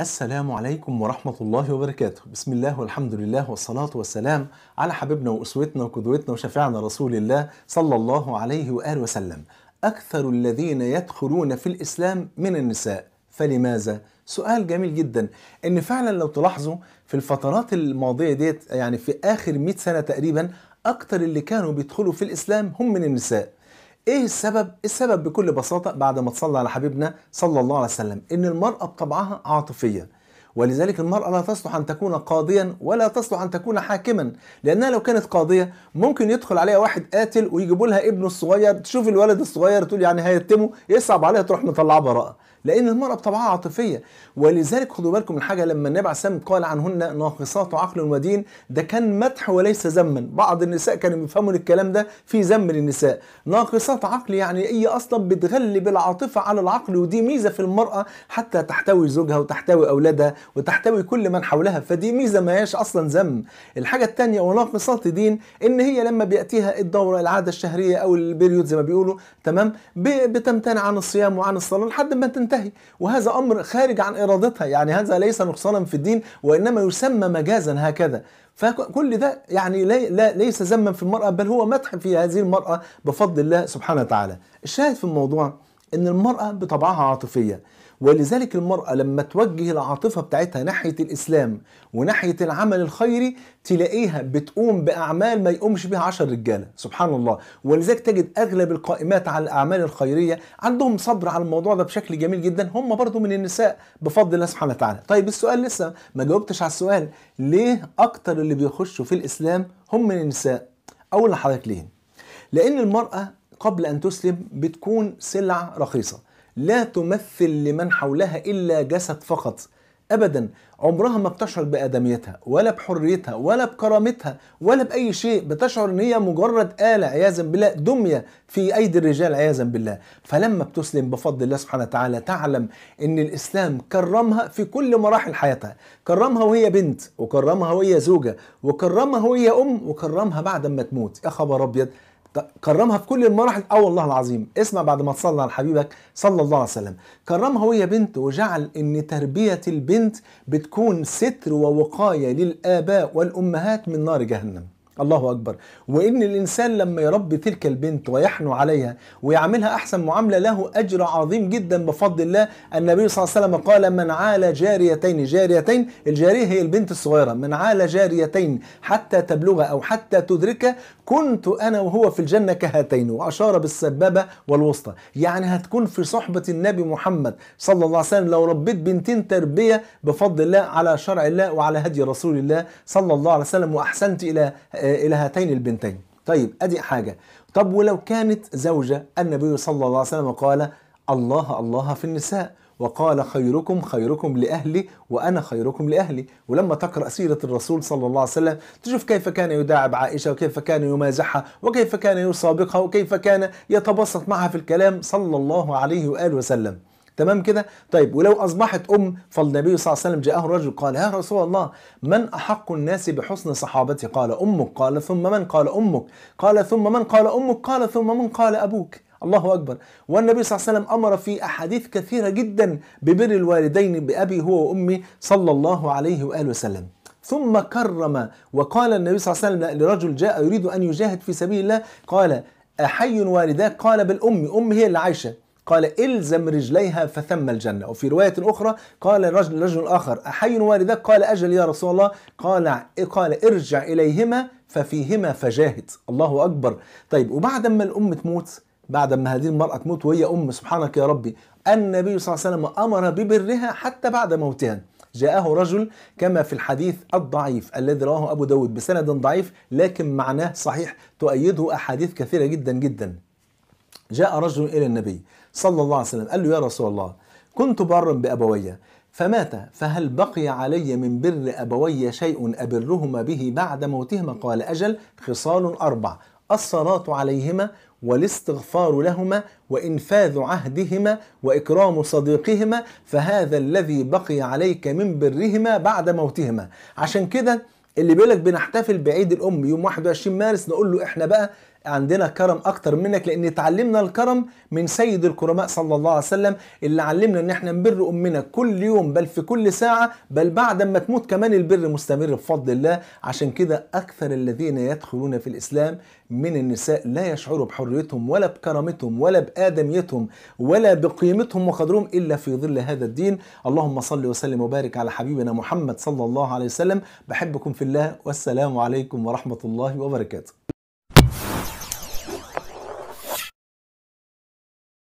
السلام عليكم ورحمة الله وبركاته بسم الله والحمد لله والصلاة والسلام على حبيبنا وأسوتنا وقدوتنا وشفيعنا رسول الله صلى الله عليه وآله وسلم أكثر الذين يدخلون في الإسلام من النساء فلماذا؟ سؤال جميل جدا ان فعلا لو تلاحظوا في الفترات الماضية ديت يعني في آخر 100 سنة تقريبا أكثر اللي كانوا بيدخلوا في الإسلام هم من النساء ايه السبب؟ السبب بكل بساطة بعد ما تصلى على حبيبنا صلى الله عليه وسلم ان المرأة بطبعها عاطفية ولذلك المرأة لا تصلح أن تكون قاضيا ولا تصلح أن تكون حاكما لأنها لو كانت قاضية ممكن يدخل عليها واحد قاتل ويجيبوا لها ابنه الصغير تشوف الولد الصغير تقول يعني هيتمه يصعب عليها تروح مطلعه براءة لان المراه بطبعها عاطفيه ولذلك خدوا بالكم من حاجه لما النبي عليه قال عنهن ناقصات عقل ودين ده كان مدح وليس ذما بعض النساء كانوا بيفهموا الكلام ده في ذم للنساء ناقصات عقل يعني هي اصلا بتغلب العاطفه على العقل ودي ميزه في المراه حتى تحتوي زوجها وتحتوي اولادها وتحتوي كل من حولها فدي ميزه ما هياش اصلا ذم الحاجه الثانيه وناقصات دين ان هي لما بياتيها الدوره العاده الشهريه او البريود زي ما بيقولوا تمام بتمتنع عن الصيام وعن الصلاه لحد ما تنتهي تنتهي وهذا أمر خارج عن إرادتها يعني هذا ليس نقصانا في الدين وإنما يسمى مجازا هكذا فكل ده يعني لي لا ليس ذما في المرأة بل هو مدح في هذه المرأة بفضل الله سبحانه وتعالى الشاهد في الموضوع أن المرأة بطبعها عاطفية ولذلك المرأة لما توجه العاطفة بتاعتها ناحية الإسلام وناحية العمل الخيري تلاقيها بتقوم بأعمال ما يقومش بها عشر رجالة سبحان الله ولذلك تجد أغلب القائمات على الأعمال الخيرية عندهم صبر على الموضوع ده بشكل جميل جدا هم برضو من النساء بفضل الله سبحانه وتعالى طيب السؤال لسه ما جاوبتش على السؤال ليه أكتر اللي بيخشوا في الإسلام هم من النساء أقول لحضرتك ليه لأن المرأة قبل أن تسلم بتكون سلع رخيصة لا تمثل لمن حولها إلا جسد فقط ابدا عمرها ما بتشعر بادميتها ولا بحريتها ولا بكرامتها ولا باي شيء بتشعر ان هي مجرد اله عياذا بالله دميه في ايدي الرجال عياذا بالله فلما بتسلم بفضل الله سبحانه وتعالى تعلم ان الاسلام كرمها في كل مراحل حياتها كرمها وهي بنت وكرمها وهي زوجه وكرمها وهي ام وكرمها بعد ما تموت يا خبر ابيض كرمها في كل المراحل اه والله العظيم اسمع بعد ما تصلي على حبيبك صلى الله عليه وسلم كرمها وهي بنت وجعل ان تربيه البنت بتكون ستر ووقايه للاباء والامهات من نار جهنم الله أكبر وإن الإنسان لما يربي تلك البنت ويحنو عليها ويعملها أحسن معاملة له أجر عظيم جدا بفضل الله النبي صلى الله عليه وسلم قال من عال جاريتين جاريتين الجارية هي البنت الصغيرة من عال جاريتين حتى تبلغ أو حتى تدرك كنت أنا وهو في الجنة كهاتين وأشار بالسبابة والوسطى يعني هتكون في صحبة النبي محمد صلى الله عليه وسلم لو ربيت بنتين تربية بفضل الله على شرع الله وعلى هدي رسول الله صلى الله عليه وسلم وأحسنت إلى الى هاتين البنتين طيب ادي حاجه طب ولو كانت زوجه النبي صلى الله عليه وسلم قال الله الله في النساء وقال خيركم خيركم لأهلي وأنا خيركم لأهلي ولما تقرأ سيرة الرسول صلى الله عليه وسلم تشوف كيف كان يداعب عائشة وكيف كان يمازحها وكيف كان يسابقها وكيف كان يتبسط معها في الكلام صلى الله عليه وآله وسلم تمام كده طيب ولو اصبحت ام فالنبي صلى الله عليه وسلم جاءه رجل قال يا رسول الله من احق الناس بحسن صحابتي قال امك قال ثم من قال امك قال ثم من قال امك قال ثم من قال ابوك الله اكبر والنبي صلى الله عليه وسلم امر في احاديث كثيره جدا ببر الوالدين بابي هو وامي صلى الله عليه واله وسلم ثم كرم وقال النبي صلى الله عليه وسلم لرجل جاء يريد ان يجاهد في سبيل الله قال احي والداك قال بالام ام هي اللي عايشه قال الزم رجليها فثم الجنة وفي رواية أخرى قال رجل رجل آخر أحي والدك قال أجل يا رسول الله قال قال ارجع إليهما ففيهما فجاهد الله أكبر طيب وبعد ما الأم تموت بعد ما هذه المرأة تموت وهي أم سبحانك يا ربي النبي صلى الله عليه وسلم أمر ببرها حتى بعد موتها جاءه رجل كما في الحديث الضعيف الذي رواه أبو داود بسند ضعيف لكن معناه صحيح تؤيده أحاديث كثيرة جدا جدا جاء رجل إلى النبي صلى الله عليه وسلم قال له يا رسول الله كنت برا بأبوي فمات فهل بقي علي من بر أبوي شيء أبرهما به بعد موتهما قال أجل خصال أربع الصلاة عليهما والاستغفار لهما وإنفاذ عهدهما وإكرام صديقهما فهذا الذي بقي عليك من برهما بعد موتهما عشان كده اللي بيقولك بنحتفل بعيد الأم يوم 21 مارس نقول له إحنا بقى عندنا كرم اكتر منك لان اتعلمنا الكرم من سيد الكرماء صلى الله عليه وسلم اللي علمنا ان احنا نبر امنا كل يوم بل في كل ساعه بل بعد ما تموت كمان البر مستمر بفضل الله عشان كده اكثر الذين يدخلون في الاسلام من النساء لا يشعروا بحريتهم ولا بكرامتهم ولا بادميتهم ولا بقيمتهم وقدرهم الا في ظل هذا الدين اللهم صل وسلم وبارك على حبيبنا محمد صلى الله عليه وسلم بحبكم في الله والسلام عليكم ورحمه الله وبركاته